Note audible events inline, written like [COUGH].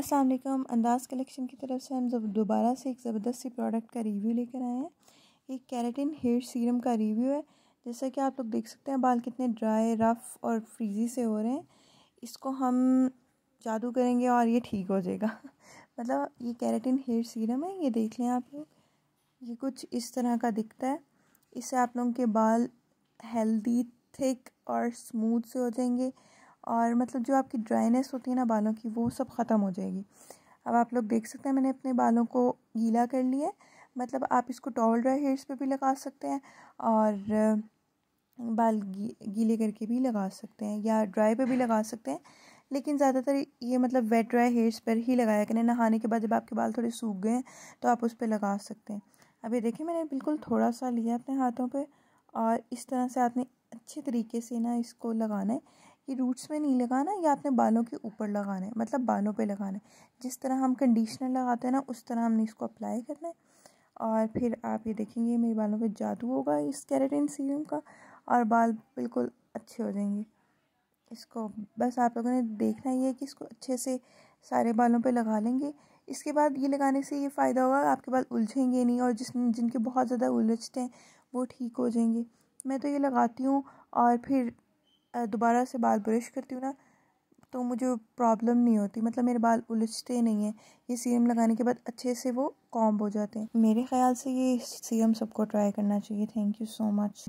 अस्सलाम वालेकुम अंदाज कलेक्शन की तरफ से हम जब दोबारा से एक ज़बरदस्त सी प्रोडक्ट का रिव्यू लेकर आए हैं एक कैरेटिन हेयर सीरम का रिव्यू है जैसा कि आप लोग देख सकते हैं बाल कितने ड्राई रफ़ और फ्रीजी से हो रहे हैं इसको हम जादू करेंगे और ये ठीक हो जाएगा [LAUGHS] मतलब ये कैरेटिन हेयर सीरम है ये देख लें आप लोग ये कुछ इस तरह का दिखता है इससे आप लोगों के बाल हेल्दी थिक और स्मूथ से हो जाएंगे और मतलब जो आपकी ड्राइनेस होती है ना बालों की वो सब ख़त्म हो जाएगी अब आप लोग देख सकते हैं मैंने अपने बालों को गीला कर लिया है मतलब आप इसको टॉल ड्राई हेयर्स पे भी लगा सकते हैं और बाल गी, गीले करके भी लगा सकते हैं या ड्राई पे भी लगा सकते हैं लेकिन ज़्यादातर ये मतलब वेट ड्राई हेयर्स पर ही लगाया करें नहाने के बाद जब आपके बाल थोड़े सूख गए हैं तो आप उस पर लगा सकते हैं अब ये देखें मैंने बिल्कुल थोड़ा सा लिया अपने हाथों पर और इस तरह से आपने अच्छे तरीके से ना इसको लगाना है कि रूट्स में नहीं लगाना या आपने बालों के ऊपर लगाना है मतलब बालों पे लगाना है जिस तरह हम कंडीशनर लगाते हैं ना उस तरह हमने इसको अप्लाई करना है और फिर आप ये देखेंगे मेरे बालों पे जादू होगा इस कैरेटिन सीरम का और बाल बिल्कुल अच्छे हो जाएंगे इसको बस आप लोगों ने देखना ही है कि इसको अच्छे से सारे बालों पर लगा लेंगे इसके बाद ये लगाने से ये फ़ायदा होगा आपके बाल उलझेंगे नहीं और जिस जिनके बहुत ज़्यादा उलझते हैं वो ठीक हो जाएंगे मैं तो ये लगाती हूँ और फिर दोबारा से बाल ब्रश करती हूँ ना तो मुझे प्रॉब्लम नहीं होती मतलब मेरे बाल उलझते नहीं हैं ये सीरम लगाने के बाद अच्छे से वो कॉम्ब हो जाते हैं मेरे ख्याल से ये सीरम सबको ट्राई करना चाहिए थैंक यू सो मच